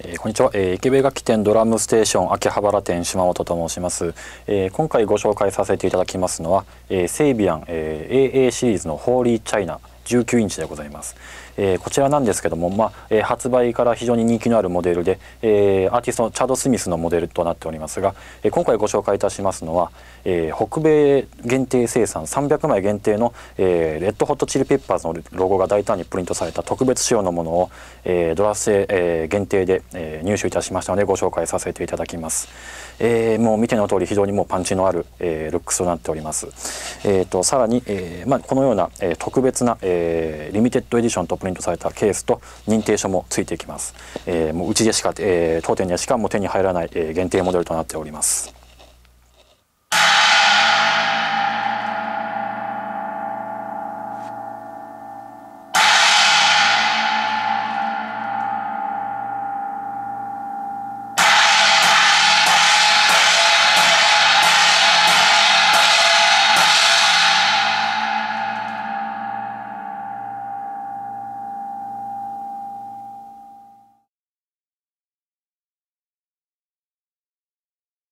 えー、こんにちは、えー、池部楽器店ドラムステーション秋葉原店島本と申します、えー、今回ご紹介させていただきますのは、えー、セイビアン、えー、AA シリーズのホーリーチャイナ、19インチでございます、えー、こちらなんですけども、まあえー、発売から非常に人気のあるモデルで、えー、アーティストのチャド・スミスのモデルとなっておりますが、え今回ご紹介いたしますのは、え北米限定生産300枚限定の、えレッドホットチリペッパーズのロゴが大胆にプリントされた特別仕様のものを、えドラス製、え限定で、え入手いたしましたのでご紹介させていただきます、えもう見ての通り非常にもうパンチのある、えルックスとなっております、えーと、さらに、えまあ、このような、え特別な、ええー、リミテッドエディションとプリントされたケースと認定書もついてきます、えー、もううちでしか、えー、当店にはしかも手に入らない、え限定モデルとなっております